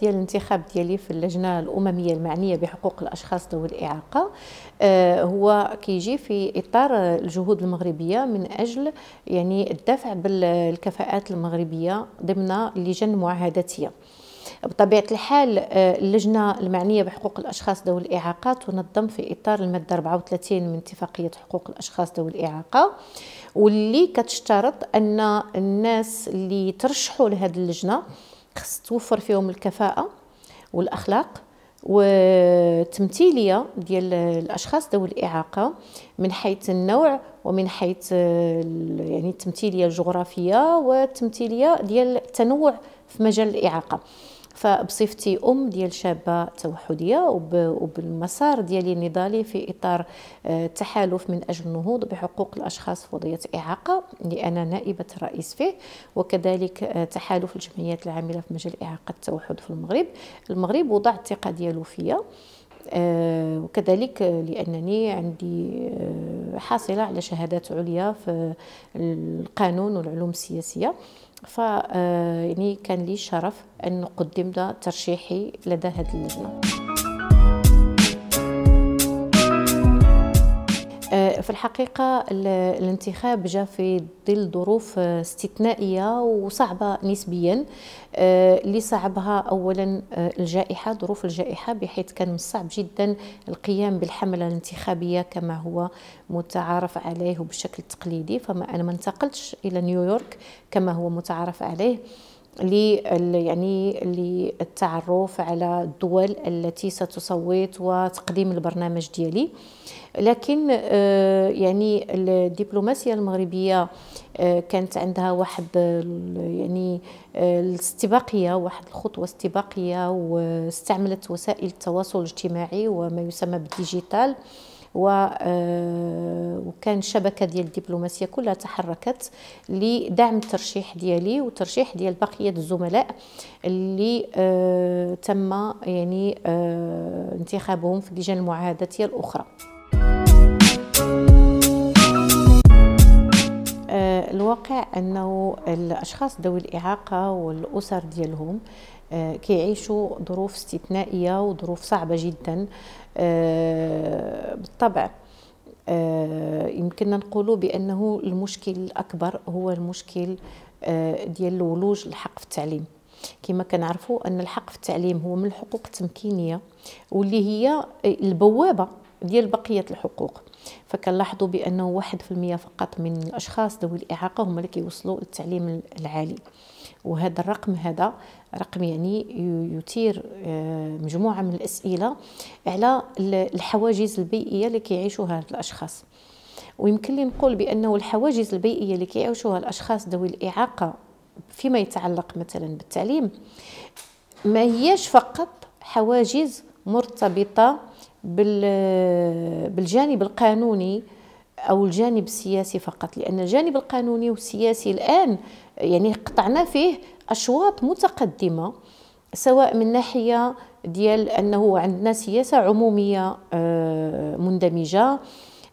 ديال الانتخاب ديالي في اللجنه الامميه المعنيه بحقوق الاشخاص ذوي الاعاقه آه، هو كيجي في اطار الجهود المغربيه من اجل يعني الدفع بالكفاءات المغربيه ضمن لجن معاهداتيه بطبيعه الحال آه، اللجنه المعنيه بحقوق الاشخاص ذوي الاعاقه تنظم في اطار الماده 34 من اتفاقيه حقوق الاشخاص ذوي الاعاقه واللي كتشترط ان الناس اللي ترشحوا لهذه اللجنه خص توفر فيهم الكفاءه والاخلاق والتمثيليه ديال الاشخاص ذوي الاعاقه من حيث النوع ومن حيث يعني التمثيليه الجغرافيه والتمثيليه ديال التنوع في مجال الاعاقه فبصفتي ام ديال شابه توحديه وبالمسار ديالي النضالي في اطار آه، تحالف من اجل النهوض بحقوق الاشخاص في وضعيه اعاقه اللي انا نائبه الرئيس فيه وكذلك آه، تحالف الجمعيات العامله في مجال اعاقه التوحد في المغرب المغرب وضع الثقه ديالو فيا آه، وكذلك لأنني عندي آه، حاصلة على شهادات عليا في القانون والعلوم السياسية ف آه، يعني كان لي شرف أن نقدم ترشيحي لدى هذه اللجنة آه، في الحقيقة الانتخاب جاء في ظل ظروف آه، استثنائية وصعبة نسبيا آه، اللي صعبها أولا الجائحة ظروف الجائحة بحيث كان من الصعب جدا القيام بالحملة الانتخابية كما هو متعارف عليه بشكل تقليدي فما أنا ما انتقلتش إلى نيويورك كما هو متعارف عليه يعني للتعرف على الدول التي ستصوت وتقديم البرنامج ديالي لكن آه، يعني الدبلوماسيه المغربيه آه، كانت عندها واحد يعني آه، الاستباقيه واحد الخطوه استباقيه واستعملت وسائل التواصل الاجتماعي وما يسمى بالديجيتال آه، وكان شبكه ديال الدبلوماسيه كلها تحركت لدعم الترشيح ديالي وترشيح ديال بقيه الزملاء اللي آه، تم يعني آه، انتخابهم في لجان المعاهداتيه الاخرى الواقع انه الاشخاص ذوي الاعاقه والاسر ديالهم آه، كيعيشوا ظروف استثنائيه وظروف صعبه جدا آه، بالطبع آه، يمكننا نقولوا بانه المشكل الاكبر هو المشكل ديال الولوج الحق في التعليم كما كنعرفوا ان الحق في التعليم هو من الحقوق التمكينيه واللي هي البوابه ديال بقيه الحقوق فكنلاحظوا بانه واحد في المية فقط من الاشخاص ذوي الاعاقه هما اللي كيوصلوا للتعليم العالي وهذا الرقم هذا رقم يعني يثير آه، مجموعه من الاسئله على الحواجز البيئيه اللي كيعيشوها الاشخاص ويمكن لي نقول بانه الحواجز البيئيه اللي كيعيشوها الاشخاص ذوي الاعاقه فيما يتعلق مثلا بالتعليم ما هيش فقط حواجز مرتبطه بالجانب القانوني او الجانب السياسي فقط لان الجانب القانوني والسياسي الان يعني قطعنا فيه اشواط متقدمه سواء من ناحيه ديال انه عندنا سياسه عموميه آه، مندمجه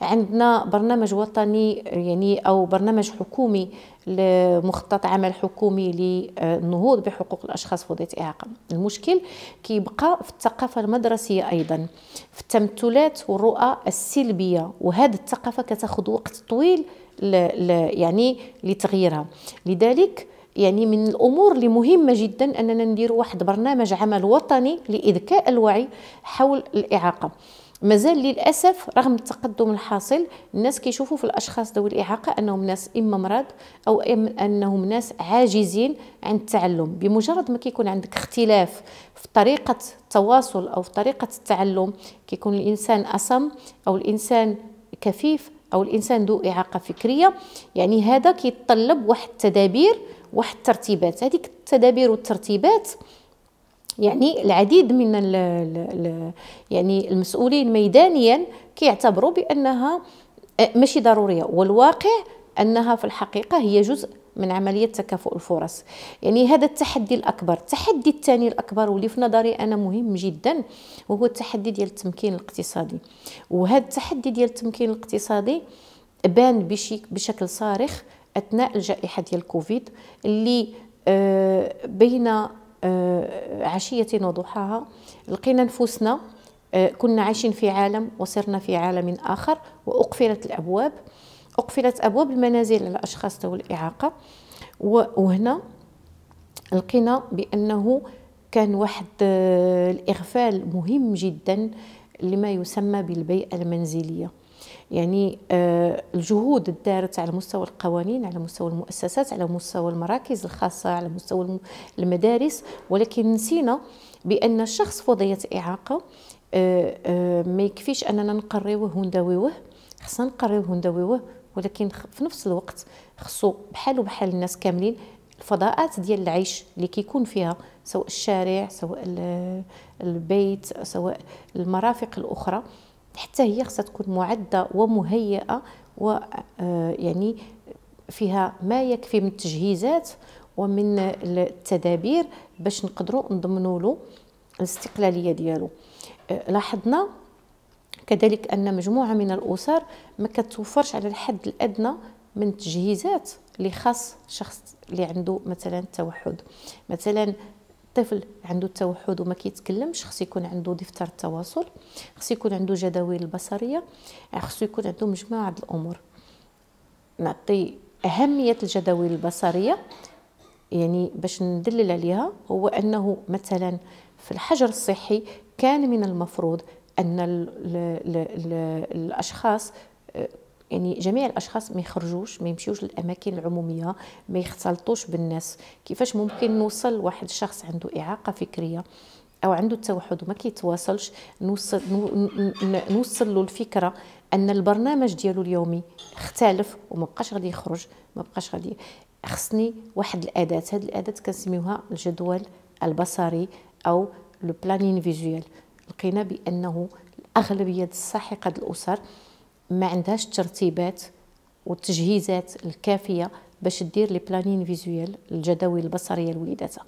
عندنا برنامج وطني يعني او برنامج حكومي لمخطط عمل حكومي للنهوض بحقوق الاشخاص في وضعيه اعاقه المشكل كيبقى في الثقافه المدرسيه ايضا في التمثلات والرؤى السلبيه وهذه الثقافه كتاخذ وقت طويل ل يعني لتغييرها لذلك يعني من الامور اللي مهمه جدا اننا نديروا واحد برنامج عمل وطني لاذكاء الوعي حول الاعاقه مازال للاسف رغم التقدم الحاصل الناس كيشوفوا في الاشخاص ذوي الاعاقه انهم ناس اما مرض او إما انهم ناس عاجزين عن التعلم بمجرد ما كيكون عندك اختلاف في طريقه التواصل او في طريقه التعلم كيكون الانسان اصم او الانسان كفيف او الانسان ذو اعاقه فكريه يعني هذا كيتطلب واحد التدابير واحد الترتيبات هذيك التدابير والترتيبات يعني العديد من ال ال يعني المسؤولين ميدانيا كيعتبروا بانها آه، ماشي ضروريه والواقع انها في الحقيقه هي جزء من عملية تكافؤ الفرص يعني هذا التحدي الأكبر التحدي الثاني الأكبر واللي في نظري أنا مهم جدا وهو التحدي ديال التمكين الاقتصادي وهذا التحدي ديال التمكين الاقتصادي بان بشكل صارخ أثناء الجائحة ديال كوفيد اللي آه، بين آه، عشية وضحاها لقينا نفوسنا آه، كنا عايشين في عالم وصرنا في عالم آخر وأقفلت الأبواب أقفلت أبواب المنازل على أشخاص ذوي الإعاقة وهنا لقينا بأنه كان واحد آه، الإغفال مهم جدا لما يسمى بالبيئة المنزلية يعني آه، الجهود الدارت على مستوى القوانين على مستوى المؤسسات على مستوى المراكز الخاصة على مستوى المدارس ولكن نسينا بأن الشخص فضيه إعاقة آه، ما يكفيش أننا نقريوه ونداويوه خصنا نقريوه ونداويوه ولكن في نفس الوقت خصو بحال وبحال الناس كاملين الفضاءات ديال العيش اللي كيكون فيها سواء الشارع سواء البيت سواء المرافق الاخرى حتى هي خصها تكون معده ومهيئه و آه، يعني فيها ما يكفي من التجهيزات ومن التدابير باش نقدروا نضمنوا له الاستقلاليه ديالو آه، لاحظنا كذلك ان مجموعه من الاسر ما كتوفرش على الحد الادنى من التجهيزات اللي خاص شخص اللي عنده مثلا التوحد مثلا طفل عنده التوحد وما كيتكلمش خص يكون عنده دفتر التواصل خص يكون عنده جداول البصريه خص يكون عنده مجموعه الامور نعطي اهميه الجداول البصريه يعني باش ندلل عليها هو انه مثلا في الحجر الصحي كان من المفروض ان ال ال ال الاشخاص آه، يعني جميع الاشخاص ما يخرجوش ما يمشيوش للاماكن العموميه ما يختلطوش بالناس كيفاش ممكن نوصل واحد الشخص عنده اعاقه فكريه او عنده التوحد وما كيتواصلش نوصل نوصل له الفكره ان البرنامج ديالو اليومي اختلف وما بقاش غادي يخرج ما بقاش غادي خصني واحد الاداه هذه الاداه كنسميوها الجدول البصري او لو بلانين فيجوال لقينا بانه اغلبيه الساحقه الاسر ما عندهاش الترتيبات والتجهيزات الكافيه باش دير لي بلانين فيزويل الجداول البصريه لوليداتها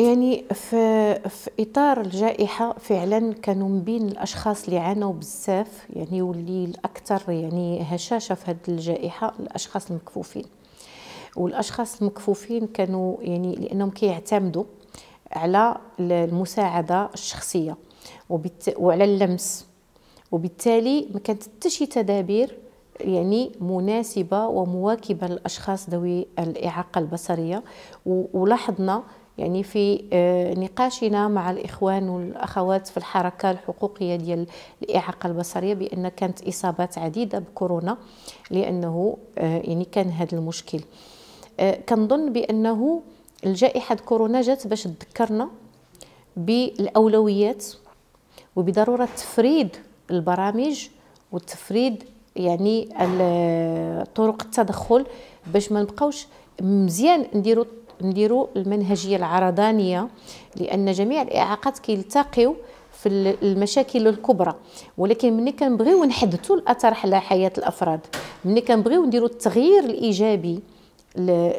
يعني في, في اطار الجائحه فعلا كانوا من بين الاشخاص اللي عانوا بزاف يعني واللي الاكثر يعني هشاشه في هذه الجائحه الاشخاص المكفوفين والاشخاص المكفوفين كانوا يعني لانهم كيعتمدوا على المساعده الشخصيه وبت... وعلى اللمس وبالتالي ما كانت حتى شي تدابير يعني مناسبه ومواكبه للاشخاص ذوي الاعاقه البصريه ولاحظنا يعني في آه، نقاشنا مع الاخوان والاخوات في الحركه الحقوقيه ديال الاعاقه البصريه بان كانت اصابات عديده بكورونا لانه آه، يعني كان هذا المشكل آه، كنظن بانه الجائحه كورونا جات باش تذكرنا بالاولويات وبضروره تفريد البرامج وتفريد يعني طرق التدخل باش ما نبقاوش مزيان نديروا نديروا المنهجيه العرضانيه لان جميع الاعاقات كيلتقيو في المشاكل الكبرى ولكن ملي كنبغيو نحدثوا الاثر على حياه الافراد ملي كنبغيو نديروا التغيير الايجابي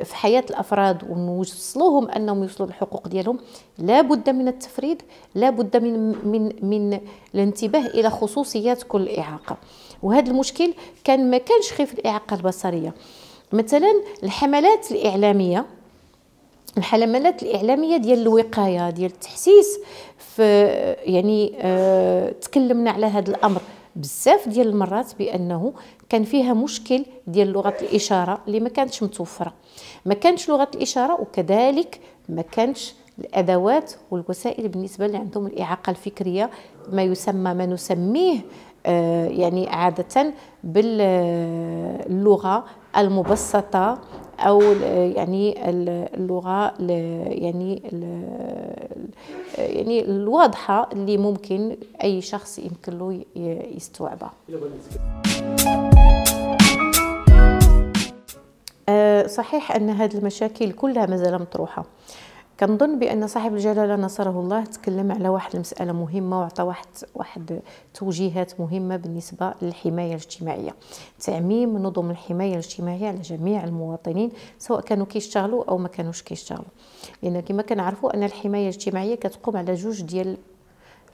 في حياه الافراد ونوصلوهم انهم يوصلوا للحقوق ديالهم لا بد من التفريد لا بد من من من الانتباه الى خصوصيات كل اعاقه وهذا المشكل كان ما كانش خيف الاعاقه البصريه مثلا الحملات الاعلاميه الحملات الاعلاميه ديال الوقايه ديال التحسيس في يعني آه تكلمنا على هذا الامر بزاف ديال المرات بانه كان فيها مشكل ديال لغه الاشاره اللي ما كانتش متوفره ما كانتش لغه الاشاره وكذلك ما كانتش الادوات والوسائل بالنسبه اللي عندهم الاعاقه الفكريه ما يسمى ما نسميه آه، يعني عاده باللغه المبسطه او يعني اللغه يعني يعني الواضحه اللي ممكن اي شخص يمكن له يستوعبها آه، صحيح ان هذه المشاكل كلها مازال مطروحه كنظن بان صاحب الجلاله نصره الله تكلم على واحد المساله مهمه وعطى واحد واحد توجيهات مهمه بالنسبه للحمايه الاجتماعيه تعميم نظم الحمايه الاجتماعيه على جميع المواطنين سواء كانوا كيشتغلوا او ما كانوش كيشتغلوا لان كما كنعرفوا ان الحمايه الاجتماعيه كتقوم على جوج ديال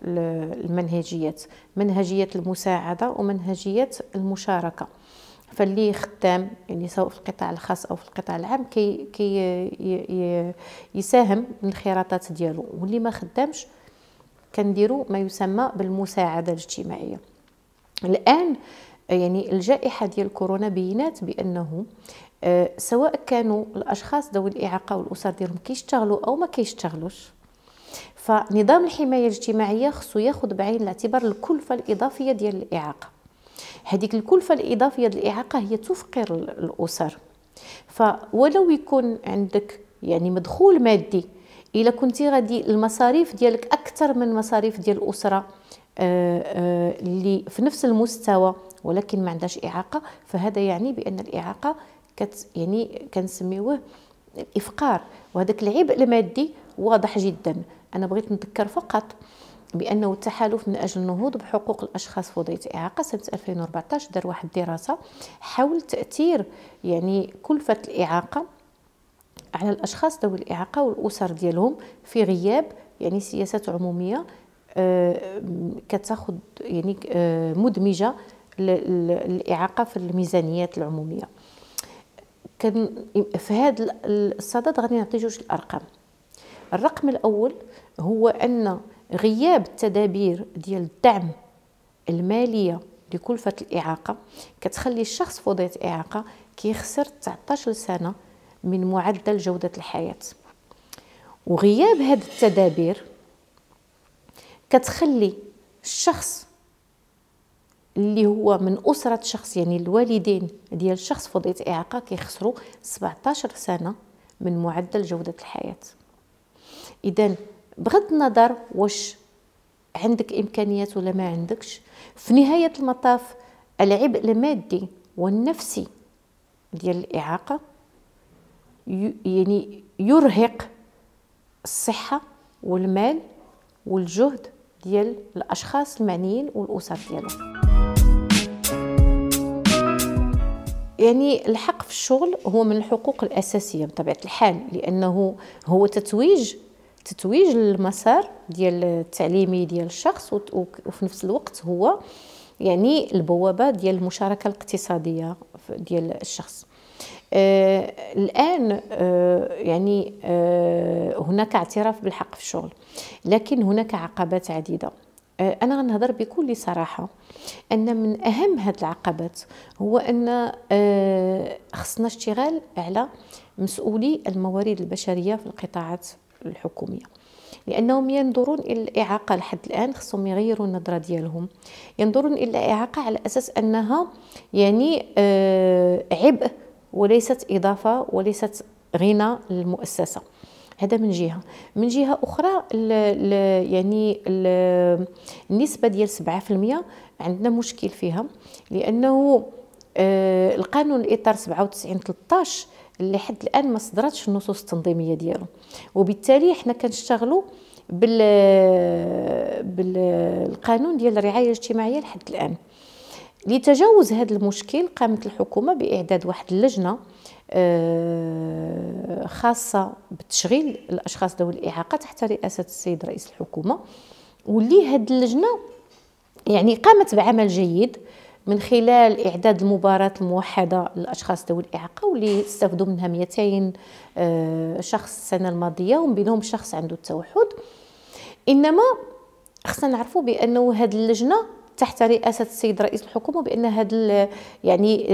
المنهجيات منهجيه المساعده ومنهجيه المشاركه فاللي خدام يعني سواء في القطاع الخاص او في القطاع العام كي, كي يساهم من الخراطات ديالو واللي ما خدامش كنديروا ما يسمى بالمساعده الاجتماعيه الان يعني الجائحه ديال كورونا بينات بانه آه، سواء كانوا الاشخاص ذوي الاعاقه والاسر ديالهم كيشتغلوا او ما كيشتغلوش فنظام الحمايه الاجتماعيه خصو ياخذ بعين الاعتبار الكلفه الاضافيه ديال الاعاقه هذيك الكلفه الاضافيه للاعاقه هي تفقر الاسر فولو يكون عندك يعني مدخول مادي الا كنتي غادي المصاريف ديالك اكثر من مصاريف ديال الاسره آه، آه، اللي في نفس المستوى ولكن ما عندهاش اعاقه فهذا يعني بان الاعاقه كت يعني كنسميوه الافقار وهذاك العبء المادي واضح جدا انا بغيت نذكر فقط بانه التحالف من اجل النهوض بحقوق الاشخاص في وضعيه سنه 2014 دار واحد الدراسه حول تاثير يعني كلفه الاعاقه على الاشخاص ذوي الاعاقه والاسر ديالهم في غياب يعني سياسات عموميه آه، كتاخذ يعني آه، مدمجه الاعاقه في الميزانيات العموميه كان في هذا الصدد غادي نعطي جوج الارقام الرقم الاول هو ان غياب التدابير ديال الدعم الماليه لكلفه الاعاقه كتخلي الشخص في وضعيه اعاقه كيخسر 19 سنه من معدل جوده الحياه وغياب هذه التدابير كتخلي الشخص اللي هو من اسره شخص يعني الوالدين ديال الشخص في وضعيه اعاقه كيخسروا 17 سنه من معدل جوده الحياه إذن بغض النظر واش عندك امكانيات ولا ما عندكش في نهايه المطاف العبء المادي والنفسي ديال الاعاقه يعني يرهق الصحه والمال والجهد ديال الاشخاص المعنيين والاسر ديالهم يعني الحق في الشغل هو من الحقوق الاساسيه بطبيعه الحال لانه هو تتويج تتويج المسار ديال التعليمي ديال الشخص وفي نفس الوقت هو يعني البوابه ديال المشاركه الاقتصاديه ديال الشخص آه الان آه يعني آه هناك اعتراف بالحق في الشغل لكن هناك عقبات عديده آه انا غنهضر بكل صراحه ان من اهم هذه العقبات هو ان آه خصنا اشتغال على مسؤولي الموارد البشريه في القطاعات الحكوميه لانهم ينظرون الى الاعاقه لحد الان خصهم يغيروا النظره ديالهم ينظرون الى الاعاقه على اساس انها يعني آه، عبء وليست اضافه وليست غنى للمؤسسه هذا من جهه من جهه اخرى ال ال يعني ال النسبه ديال 7% عندنا مشكل فيها لانه آه، القانون الاطار 97 13 اللي حد الان ما صدرتش النصوص التنظيميه ديالو وبالتالي حنا كنشتغلوا بال بالقانون ديال الرعايه الاجتماعيه لحد الان لتجاوز هذا المشكل قامت الحكومه باعداد واحد اللجنه آه، خاصه بتشغيل الاشخاص ذوي الاعاقه تحت رئاسه السيد رئيس الحكومه واللي هذه اللجنه يعني قامت بعمل جيد من خلال اعداد المباراه الموحده للاشخاص ذوي الاعاقه واللي استفدوا منها 200 آه، شخص السنه الماضيه ومن بينهم شخص عنده التوحد انما خصنا نعرفوا بانه هذه اللجنه تحت رئاسه السيد رئيس الحكومه بان هذا يعني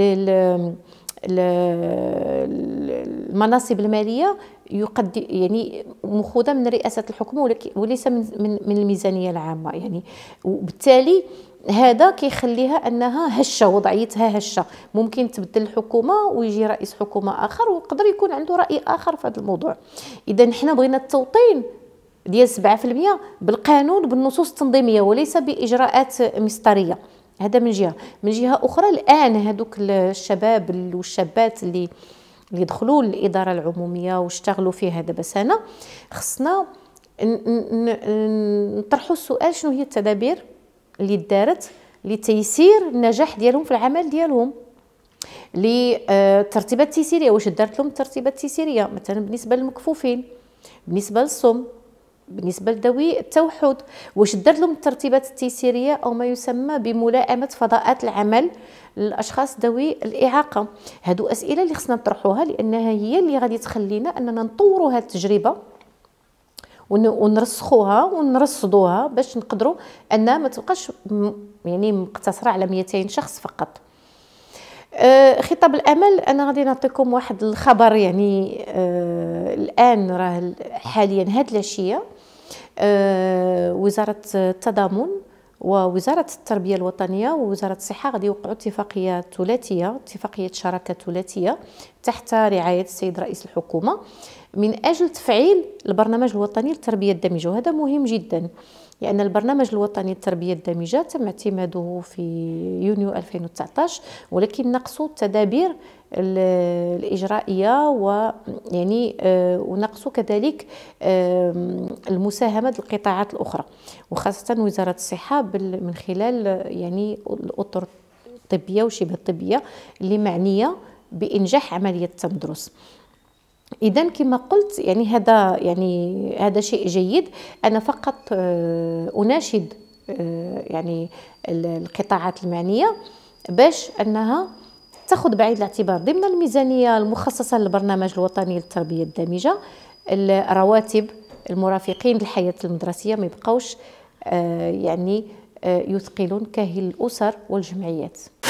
المناصب الماليه يقد يعني مخوضه من رئاسه الحكومه وليس من, من الميزانيه العامه يعني وبالتالي هذا كيخليها انها هشه وضعيتها هشه ممكن تبدل الحكومه ويجي رئيس حكومه اخر ويقدر يكون عنده راي اخر في هذا الموضوع اذا حنا بغينا التوطين ديال 7% بالقانون بالنصوص التنظيميه وليس باجراءات مسطريه هذا من جهه من جهه اخرى الان هذوك الشباب والشابات اللي اللي دخلوا للاداره العموميه واشتغلوا فيها دابا سنه خصنا نطرحوا السؤال شنو هي التدابير اللي دارت لتيسير النجاح ديالهم في العمل ديالهم للترتيبه آه، التيسيريه واش دارت لهم الترتيبات التيسيريه مثلا بالنسبه للمكفوفين بالنسبه للصم بالنسبه لذوي التوحد واش دارت لهم الترتيبات التيسيريه او ما يسمى بملائمه فضاءات العمل للاشخاص ذوي الاعاقه هادو اسئله اللي خصنا نطرحوها لانها هي اللي غادي تخلينا اننا نطوروا هاد التجربه ونرسخوها ونرصدوها باش نقدروا انها ما تبقاش يعني مقتصره على 200 شخص فقط أه، خطاب الامل انا غادي نعطيكم واحد الخبر يعني أه، الان راه حاليا هاد العشيه أه، وزاره التضامن ووزارة التربية الوطنية ووزارة الصحة غادي يوقعوا اتفاقية ثلاثية اتفاقية شراكة ثلاثية تحت رعاية السيد رئيس الحكومة من اجل تفعيل البرنامج الوطني للتربيه الدامجه وهذا مهم جدا لان البرنامج الوطني للتربيه الدامجه تم اعتماده في يونيو 2019 ولكن نقصوا التدابير الاجرائيه ويعني آه، ونقصوا كذلك المساهمه القطاعات الاخرى وخاصه وزاره الصحه من خلال يعني الاطر الطبيه وشبه الطبيه اللي معنيه بانجاح عمليه التمدرس اذا كما قلت يعني هذا يعني هذا شيء جيد انا فقط آه، اناشد آه، يعني القطاعات المعنيه باش انها تاخذ بعين الاعتبار ضمن الميزانيه المخصصه للبرنامج الوطني للتربيه الدامجه الرواتب المرافقين للحياه المدرسيه ما يبقاوش آه، يعني يثقلون كاهل الاسر والجمعيات